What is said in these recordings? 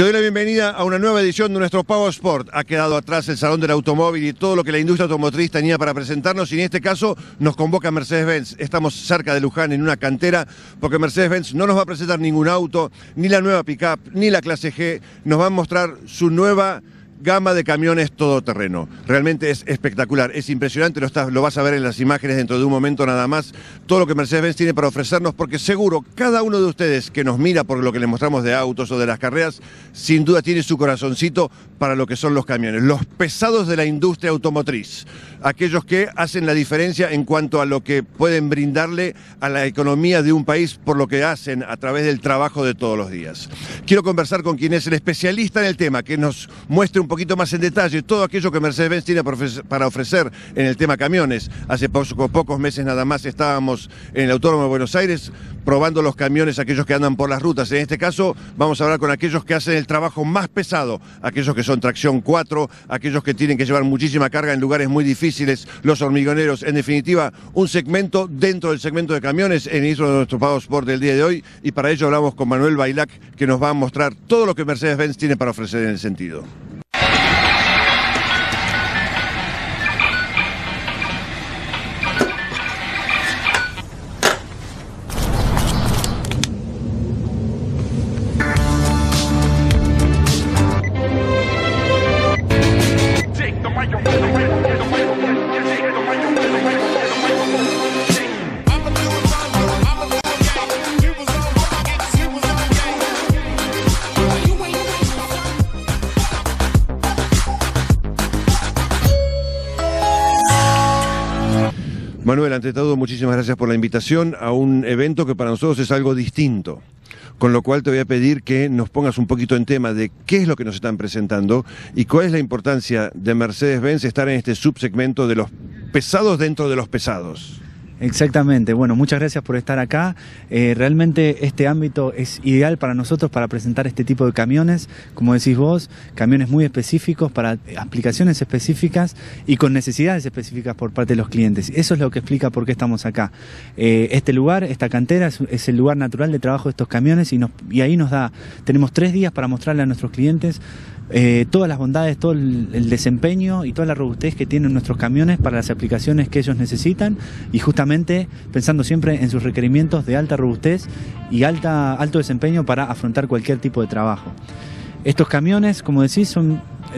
Te doy la bienvenida a una nueva edición de nuestro Pago Sport. Ha quedado atrás el Salón del Automóvil y todo lo que la industria automotriz tenía para presentarnos y en este caso nos convoca Mercedes-Benz. Estamos cerca de Luján en una cantera porque Mercedes-Benz no nos va a presentar ningún auto, ni la nueva pickup, ni la clase G. Nos va a mostrar su nueva gama de camiones todoterreno. Realmente es espectacular, es impresionante, lo, vas a ver en las imágenes dentro de un momento nada más, todo lo que Mercedes-Benz tiene para ofrecernos, porque seguro cada uno de ustedes que nos mira por lo que les mostramos de autos o de las carreras, sin duda tiene su corazoncito para lo que son los camiones, los pesados de la industria automotriz, aquellos que hacen la diferencia en cuanto a lo que pueden brindarle a la economía de un país por lo que hacen a través del trabajo de todos los días. Quiero conversar con quien es el especialista en el tema, que nos muestre un poquito más en detalle todo aquello que Mercedes-Benz tiene para ofrecer en el tema camiones. Hace pocos meses nada más estábamos en el Autónomo de Buenos Aires probando los camiones, aquellos que andan por las rutas. En este caso vamos a hablar con aquellos que hacen el trabajo más pesado, aquellos que son tracción 4, aquellos que tienen que llevar muchísima carga en lugares muy difíciles, los hormigoneros. En definitiva, un segmento dentro del segmento de camiones en el de nuestro Pago Sport del día de hoy y para ello hablamos con Manuel Bailac que nos va a mostrar todo lo que Mercedes-Benz tiene para ofrecer en el sentido. Manuel, ante todo, muchísimas gracias por la invitación a un evento que para nosotros es algo distinto. Con lo cual te voy a pedir que nos pongas un poquito en tema de qué es lo que nos están presentando y cuál es la importancia de Mercedes-Benz estar en este subsegmento de los pesados dentro de los pesados. Exactamente, bueno, muchas gracias por estar acá. Eh, realmente este ámbito es ideal para nosotros para presentar este tipo de camiones, como decís vos, camiones muy específicos para aplicaciones específicas y con necesidades específicas por parte de los clientes. Eso es lo que explica por qué estamos acá. Eh, este lugar, esta cantera, es, el lugar natural de trabajo de estos camiones y, nos, y ahí nos da, tenemos tres días para mostrarle a nuestros clientes eh, todas las bondades, todo el desempeño y toda la robustez que tienen nuestros camiones para las aplicaciones que ellos necesitan y justamente pensando siempre en sus requerimientos de alta robustez y alta, alto desempeño para afrontar cualquier tipo de trabajo. Estos camiones, como decís, eh,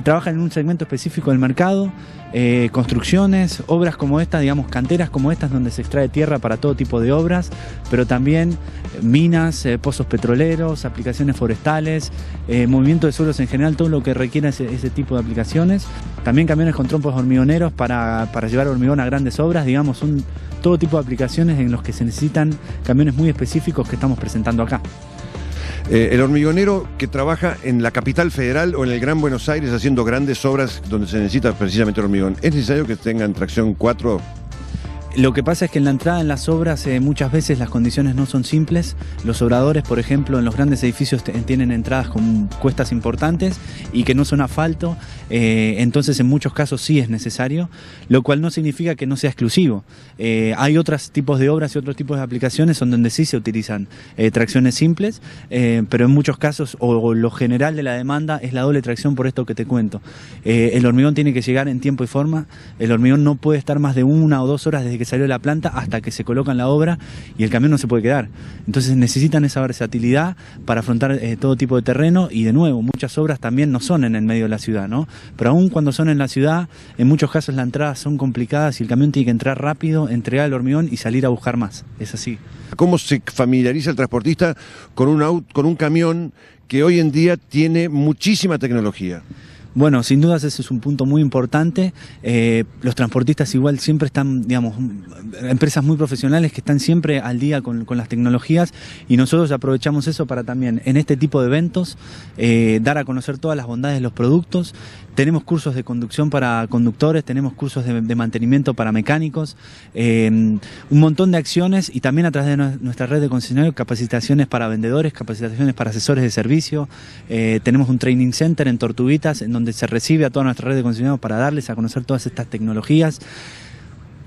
trabajan en un segmento específico del mercado, eh, construcciones, obras como estas, digamos, canteras como estas donde se extrae tierra para todo tipo de obras, pero también eh, minas, pozos petroleros, aplicaciones forestales, movimiento de suelos en general, todo lo que requiera ese, tipo de aplicaciones. También camiones con trompos hormigoneros para, llevar hormigón a grandes obras, digamos, todo tipo de aplicaciones en los que se necesitan camiones muy específicos que estamos presentando acá. Eh, el hormigonero que trabaja en la capital federal o en el Gran Buenos Aires haciendo grandes obras donde se necesita precisamente hormigón, ¿es necesario que tengan tracción 4 lo que pasa es que en la entrada en las obras eh, muchas veces las condiciones no son simples. Los obradores, por ejemplo, en los grandes edificios tienen entradas con cuestas importantes y que no son asfalto. Eh, entonces, en muchos casos sí es necesario, lo cual no significa que no sea exclusivo. Eh, hay otros tipos de obras y otros tipos de aplicaciones donde sí se utilizan tracciones simples, pero en muchos casos o, lo general de la demanda es la doble tracción por esto que te cuento. el hormigón tiene que llegar en tiempo y forma. El hormigón no puede estar más de una o dos horas desde que salió la planta hasta que se coloca en la obra y el camión no se puede quedar. Entonces necesitan esa versatilidad para afrontar eh, todo tipo de terreno y de nuevo, muchas obras también no son en el medio de la ciudad, ¿no? Pero aún cuando son en la ciudad, en muchos casos las entradas son complicadas y el camión tiene que entrar rápido, entregar el hormigón y salir a buscar más. Es así. ¿Cómo se familiariza el transportista con un, con un camión que hoy en día tiene muchísima tecnología? Bueno, sin dudas ese es un punto muy importante. Eh, los transportistas igual siempre están, digamos, empresas muy profesionales que están siempre al día con, las tecnologías y nosotros aprovechamos eso para también en este tipo de eventos eh, dar a conocer todas las bondades de los productos, tenemos cursos de conducción para conductores, tenemos cursos de, mantenimiento para mecánicos, em, un montón de acciones y también a través de nuestra red de concesionarios, capacitaciones para vendedores, capacitaciones para asesores de servicio. Eh, tenemos un training center en Tortuguitas en donde se recibe a toda nuestra red de concesionarios para darles a conocer todas estas tecnologías.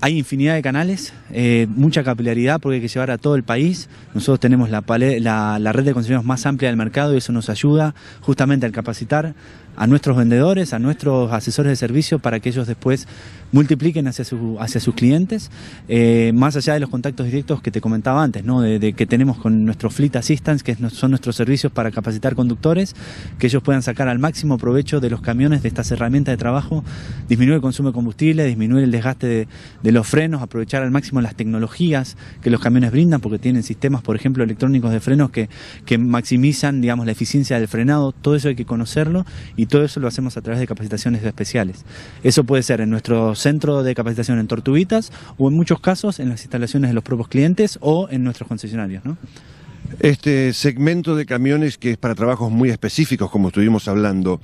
Hay infinidad de canales, eh, mucha capilaridad porque hay que llevar a todo el país. Nosotros tenemos la, la red de concesionarios más amplia del mercado y eso nos ayuda justamente al capacitar, a nuestros vendedores, a nuestros asesores de servicio para que ellos después multipliquen hacia, sus clientes, eh, más allá de los contactos directos que te comentaba antes, ¿no? de, que tenemos con nuestros Fleet Assistance, que son nuestros servicios para capacitar conductores, que ellos puedan sacar al máximo provecho de los camiones, de estas herramientas de trabajo, disminuir el consumo de combustible, disminuir el desgaste de, los frenos, aprovechar al máximo las tecnologías que los camiones brindan, porque tienen sistemas, por ejemplo, electrónicos de frenos que, que maximizan digamos, la eficiencia del frenado, todo eso hay que conocerlo y y todo eso lo hacemos a través de capacitaciones especiales. Eso puede ser en nuestro centro de capacitación en Tortuguitas o en muchos casos en las instalaciones de los propios clientes o en nuestros concesionarios. Este segmento de camiones que es para trabajos muy específicos, como estuvimos hablando,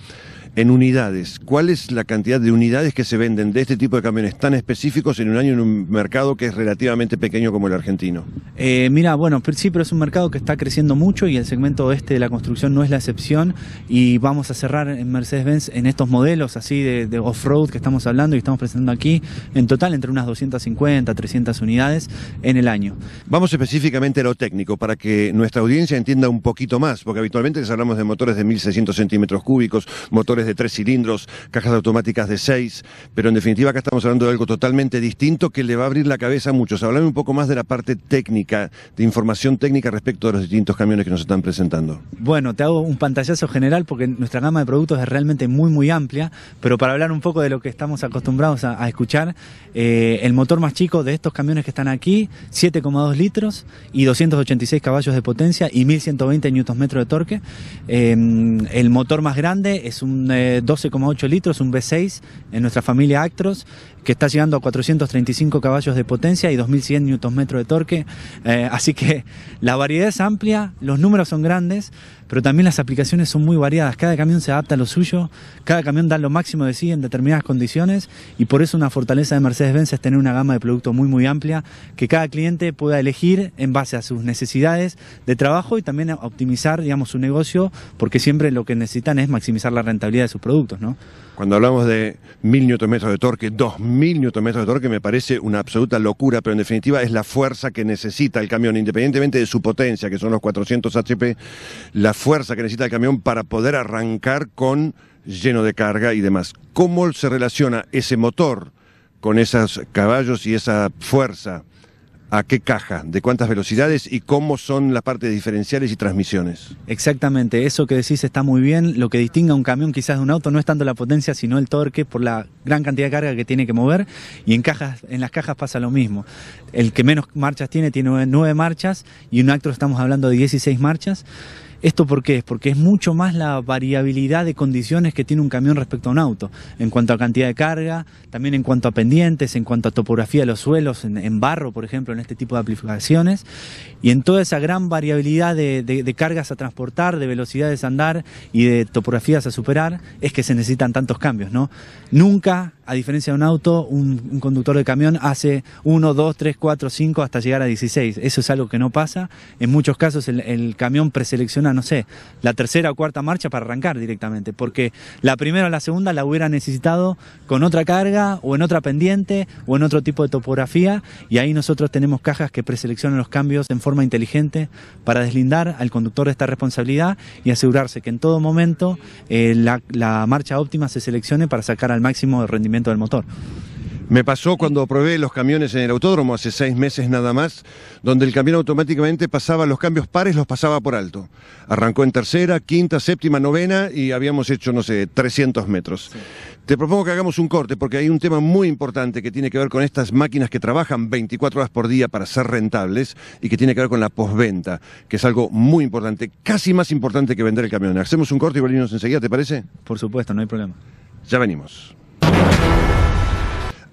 en unidades. ¿Cuál es la cantidad de unidades que se venden de este tipo de camiones tan específicos en un año en un mercado que es relativamente pequeño como el argentino? Eh, mira, bueno, sí, pero es un mercado que está creciendo mucho y el segmento este de la construcción no es la excepción y vamos a cerrar en Mercedes-Benz en estos modelos así de, de off-road que estamos hablando y estamos presentando aquí, en total entre unas 250, 300 unidades en el año. Vamos específicamente a lo técnico para que nuestra audiencia entienda un poquito más, porque habitualmente les hablamos de motores de 1600 centímetros cúbicos, motores de tres cilindros, cajas automáticas de seis, pero en definitiva acá estamos hablando de algo totalmente distinto que le va a abrir la cabeza a muchos. Hablame un poco más de la parte técnica, de información técnica respecto a los distintos camiones que nos están presentando. Bueno, te hago un pantallazo general porque nuestra gama de productos es realmente muy, muy amplia, pero para hablar un poco de lo que estamos acostumbrados a, escuchar, eh, el motor más chico de estos camiones que están aquí, 7,2 litros y 286 caballos de potencia y 1120 Nm de torque. Em, el motor más grande es un 12,8 eh, litros, un V6 en nuestra familia Actros que está llegando a 435 caballos de potencia y 2100 Nm de torque. Eh, así que la variedad es amplia, los números son grandes, pero también las aplicaciones son muy variadas. Cada camión se adapta a lo suyo, cada camión da lo máximo de sí en determinadas condiciones y por eso una fortaleza de Mercedes-Benz es tener una gama de productos muy muy amplia que cada cliente pueda elegir en base a sus necesidades de trabajo y también optimizar, digamos, su negocio, porque siempre lo que necesitan es maximizar la rentabilidad de sus productos, Cuando hablamos de 1000 Nm de torque, mil Nm de torque, que me parece una absoluta locura, pero en definitiva es la fuerza que necesita el camión, independientemente de su potencia, que son los 400 HP, la fuerza que necesita el camión para poder arrancar con lleno de carga y demás. ¿Cómo se relaciona ese motor con esos caballos y esa fuerza? a qué caja, de cuántas velocidades y cómo son las partes diferenciales y transmisiones. Exactamente, eso que decís está muy bien. Lo que distingue a un camión quizás de un auto no es tanto la potencia, sino el torque por la gran cantidad de carga que tiene que mover. Y en, cajas, en las cajas pasa lo mismo. El que menos marchas tiene tiene nueve marchas y un acto estamos hablando de 16 marchas. ¿Esto por qué? Porque es mucho más la variabilidad de condiciones que tiene un camión respecto a un auto, en cuanto a cantidad de carga, también en cuanto a pendientes, en cuanto a topografía de los suelos, en, barro, por ejemplo, en este tipo de amplificaciones. y en toda esa gran variabilidad de, cargas a transportar, de velocidades a andar y de topografías a superar, es que se necesitan tantos cambios, ¿no? Nunca a diferencia de un auto, un, conductor de camión hace 1, 2, 3, 4, 5 hasta llegar a 16. Eso es algo que no pasa. En muchos casos el, camión preselecciona no sé, la tercera o cuarta marcha para arrancar directamente, porque la primera o la segunda la hubiera necesitado con otra carga o en otra pendiente o en otro tipo de topografía y ahí nosotros tenemos cajas que preseleccionan los cambios en forma inteligente para deslindar al conductor de esta responsabilidad y asegurarse que en todo momento eh, la, la marcha óptima se seleccione para sacar al máximo el rendimiento del motor. Me pasó cuando probé los camiones en el autódromo hace seis meses nada más, donde el camión automáticamente pasaba los cambios pares, los pasaba por alto. Arrancó en tercera, quinta, séptima, novena y habíamos hecho, no sé, 300 metros. Te propongo que hagamos un corte porque hay un tema muy importante que tiene que ver con estas máquinas que trabajan 24 horas por día para ser rentables y que tiene que ver con la posventa, que es algo muy importante, casi más importante que vender el camión. Hacemos un corte y volvemos enseguida, ¿te parece? Por supuesto, no hay problema. Ya venimos.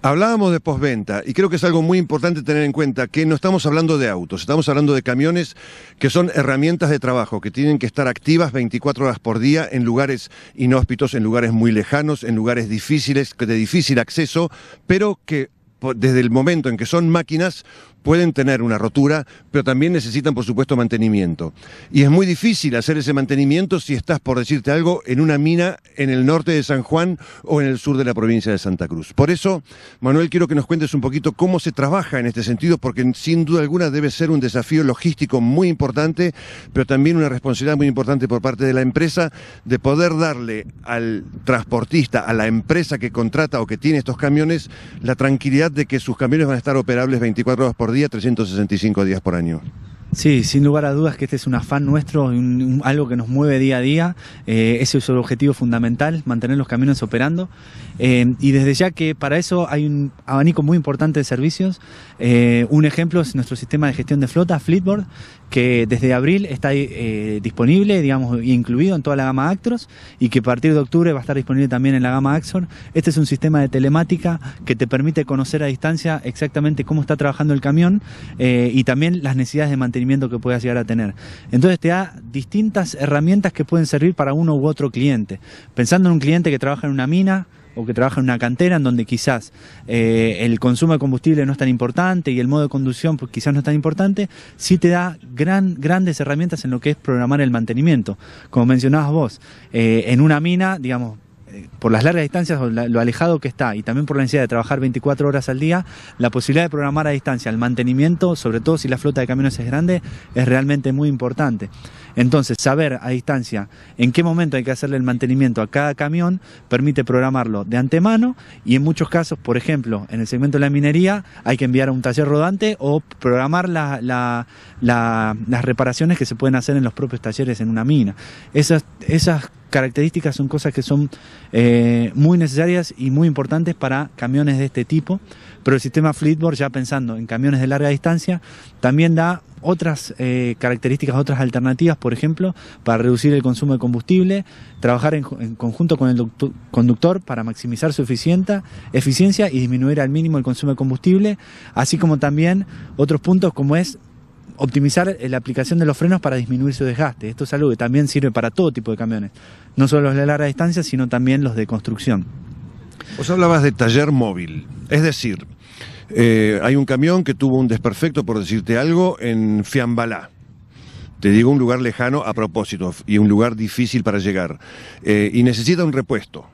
Hablábamos de postventa y creo que es algo muy importante tener en cuenta que no estamos hablando de autos, estamos hablando de camiones que son herramientas de trabajo, que tienen que estar activas 24 horas por día en lugares inhóspitos, en lugares muy lejanos, en lugares difíciles, de difícil acceso, pero que desde el momento en que son máquinas pueden tener una rotura, pero también necesitan, por supuesto, mantenimiento. Y es muy difícil hacer ese mantenimiento si estás, por decirte algo, en una mina en el norte de San Juan o en el sur de la provincia de Santa Cruz. Por eso, Manuel, quiero que nos cuentes un poquito cómo se trabaja en este sentido, porque sin duda alguna debe ser un desafío logístico muy importante, pero también una responsabilidad muy importante por parte de la empresa de poder darle al transportista, a la empresa que contrata o que tiene estos camiones, la tranquilidad de que sus camiones van a estar operables 24 horas por día, 365 días por año. Sí, sin lugar a dudas que este es un afán nuestro, algo que nos mueve día a día. Eh, ese es el objetivo fundamental, mantener los camiones operando. Eh, y desde ya que para eso hay un abanico muy importante de servicios. Eh, un ejemplo es nuestro sistema de gestión de flota, Fleetboard, que desde abril está disponible, digamos, incluido en toda la gama Actros y que a partir de octubre va a estar disponible también en la gama Axor. Este es un sistema de telemática que te permite conocer a distancia exactamente cómo está trabajando el camión y también las necesidades de mantenimiento que puedas llegar a tener. Entonces te da distintas herramientas que pueden servir para uno u otro cliente. Pensando en un cliente que trabaja en una mina, o que trabaja en una cantera en donde quizás eh, el consumo de combustible no es tan importante y el modo de conducción pues, quizás no es tan importante, sí te da gran, grandes herramientas en lo que es programar el mantenimiento. Como mencionabas vos, eh, en una mina, digamos, por las largas distancias o lo alejado que está y también por la necesidad de trabajar 24 horas al día, la posibilidad de programar a distancia, el mantenimiento, sobre todo si la flota de camiones es grande, es realmente muy importante. Entonces, saber a distancia en qué momento hay que hacerle el mantenimiento a cada camión permite programarlo de antemano y en muchos casos, por ejemplo, en el segmento de la minería, hay que enviar un taller rodante o programar las reparaciones que se pueden hacer en los propios talleres en una mina. Esas, esas características son cosas que son eh, muy necesarias y muy importantes para camiones de este tipo, pero el sistema Fleetboard, ya pensando en camiones de larga distancia, también da otras eh, características, otras alternativas, por ejemplo, para reducir el consumo de combustible, trabajar en, conjunto con el conductor para maximizar su eficiencia y disminuir al mínimo el consumo de combustible, así como también otros puntos como es optimizar eh, la aplicación de los frenos para disminuir su desgaste. Esto es algo que también sirve para todo tipo de camiones, no solo los de larga distancia, sino también los de construcción. Vos hablabas de taller móvil, es decir, eh, hay un camión que tuvo un desperfecto, por decirte algo, en Fiambalá. Te digo un lugar lejano a propósito y un lugar difícil para llegar. Eh, y necesita un repuesto.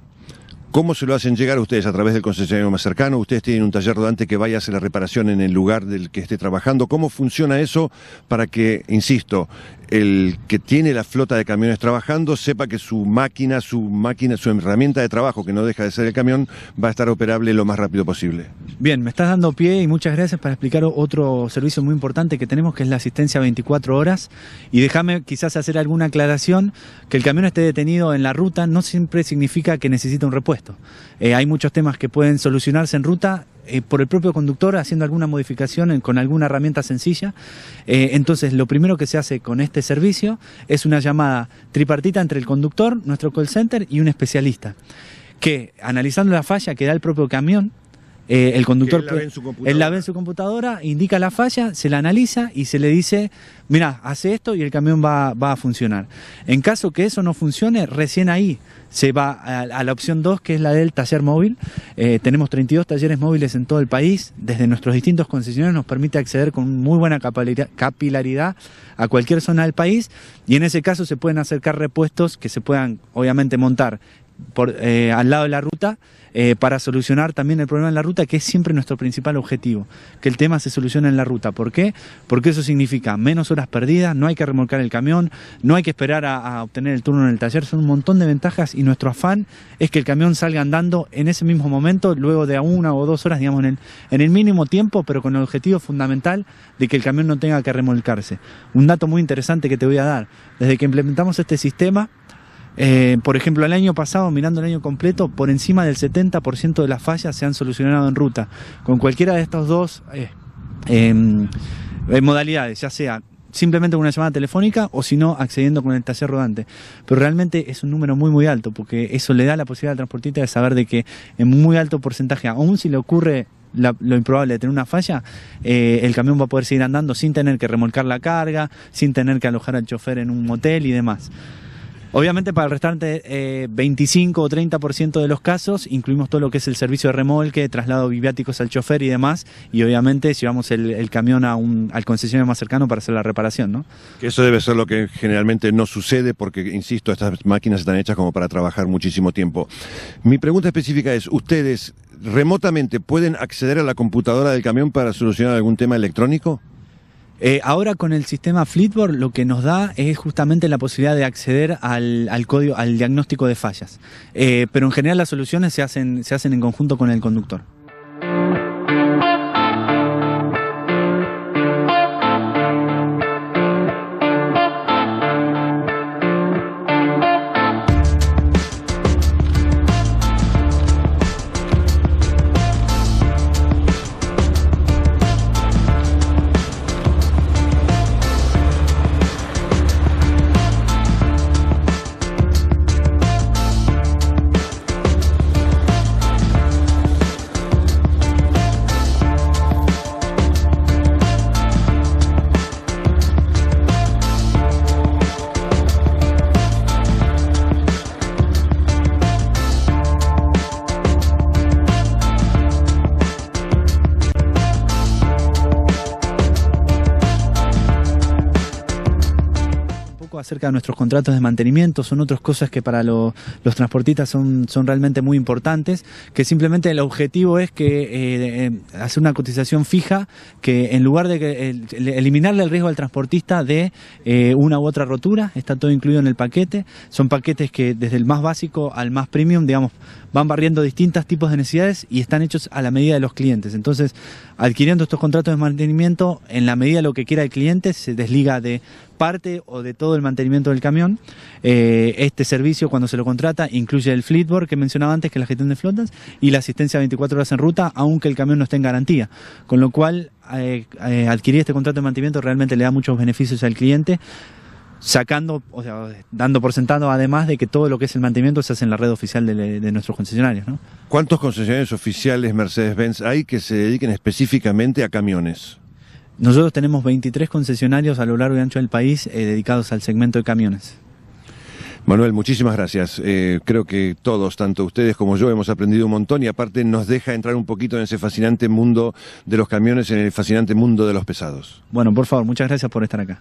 ¿Cómo se lo hacen llegar a ustedes? ¿A través del concesionario más cercano? ¿Ustedes tienen un taller rodante que vaya a hacer la reparación en el lugar del que esté trabajando? ¿Cómo funciona eso para que, insisto, el que tiene la flota de camiones trabajando sepa que su máquina, su máquina, su herramienta de trabajo, que no deja de ser el camión, va a estar operable lo más rápido posible. Bien, me estás dando pie y muchas gracias para explicar otro servicio muy importante que tenemos, que es la asistencia 24 horas. Y déjame quizás hacer alguna aclaración, que el camión esté detenido en la ruta no siempre significa que necesite un repuesto. Eh, hay muchos temas que pueden solucionarse en ruta eh, por el propio conductor haciendo alguna modificación con alguna herramienta sencilla. Eh, entonces, lo primero que se hace con este servicio es una llamada tripartita entre el conductor, nuestro call center y un especialista que analizando la falla que da el propio camión, eh, el conductor la, ve en su computadora, indica la falla, se la analiza y se le dice, mira, hace esto y el camión va, a funcionar. En caso que eso no funcione, recién ahí se va a, la opción 2, que es la del taller móvil. Eh, tenemos 32 talleres móviles en todo el país, desde nuestros distintos concesionarios nos permite acceder con muy buena capilaridad a cualquier zona del país y en ese caso se pueden acercar repuestos que se puedan obviamente montar eh, al lado de la ruta eh, para solucionar también el problema en la ruta, que es siempre nuestro principal objetivo, que el tema se solucione en la ruta. ¿Por qué? Porque eso significa menos horas perdidas, no hay que remolcar el camión, no hay que esperar a, obtener el turno en el taller, son un montón de ventajas y nuestro afán es que el camión salga andando en ese mismo momento, luego de una o dos horas, digamos, en el mínimo tiempo, pero con el objetivo fundamental de que el camión no tenga que remolcarse. Un dato muy interesante que te voy a dar, desde que implementamos este sistema, eh, por ejemplo, el año pasado, mirando el año completo, por encima del 70% de las fallas se han solucionado en ruta. Con cualquiera de estas dos eh, em, eh, modalidades, ya sea simplemente con una llamada telefónica o si no accediendo con el taller rodante. Pero realmente es un número muy muy alto porque eso le da la posibilidad al transportista de saber de que en muy alto porcentaje, aún si le ocurre lo improbable de tener una falla, el camión va a poder seguir andando sin tener que remolcar la carga, sin tener que alojar al chofer en un motel y demás. Obviamente para el restante 25 eh, o 30% de los casos incluimos todo lo que es el servicio de remolque, traslado viáticos al chofer y demás, y obviamente llevamos el, el camión a un, al concesionario más cercano para hacer la reparación. ¿no? eso debe ser lo que generalmente no sucede porque, insisto, estas máquinas están hechas como para trabajar muchísimo tiempo. Mi pregunta específica es, ¿ustedes remotamente pueden acceder a la computadora del camión para solucionar algún tema electrónico? Eh, ahora con el sistema Fleetboard lo que nos da es justamente la posibilidad de acceder al, código, al diagnóstico de fallas. Eh, pero en general las soluciones se hacen en conjunto con el conductor. acerca de nuestros contratos de mantenimiento, son otras cosas que para los transportistas son, realmente muy importantes, que simplemente el objetivo es que eh, eh hacer una cotización fija, que en lugar de eliminarle el riesgo al transportista de eh, una u otra rotura, está todo incluido en el paquete, son paquetes que desde el más básico al más premium, digamos, van barriendo distintos tipos de necesidades y están hechos a la medida de los clientes. Entonces, adquiriendo estos contratos de mantenimiento, en la medida de lo que quiera el cliente, se desliga de parte o de todo el mantenimiento del camión. Eh, este servicio, cuando se lo contrata, incluye el fleetboard que mencionaba antes, que es la gestión de flotas, y la asistencia 24 horas en ruta, aunque el camión no esté en garantía. Con lo cual, eh, eh, adquirir este contrato de mantenimiento realmente le da muchos beneficios al cliente sacando, o sea, dando por sentado, además de que todo lo que es el mantenimiento se hace en la red oficial de, nuestros concesionarios. ¿Cuántos concesionarios oficiales Mercedes-Benz hay que se dediquen específicamente a camiones? Nosotros tenemos 23 concesionarios a lo largo y ancho del país eh, dedicados al segmento de camiones. Manuel, muchísimas gracias. Eh, creo que todos, tanto ustedes como yo, hemos aprendido un montón y aparte nos deja entrar un poquito en ese fascinante mundo de los camiones, en el fascinante mundo de los pesados. Bueno, por favor, muchas gracias por estar acá.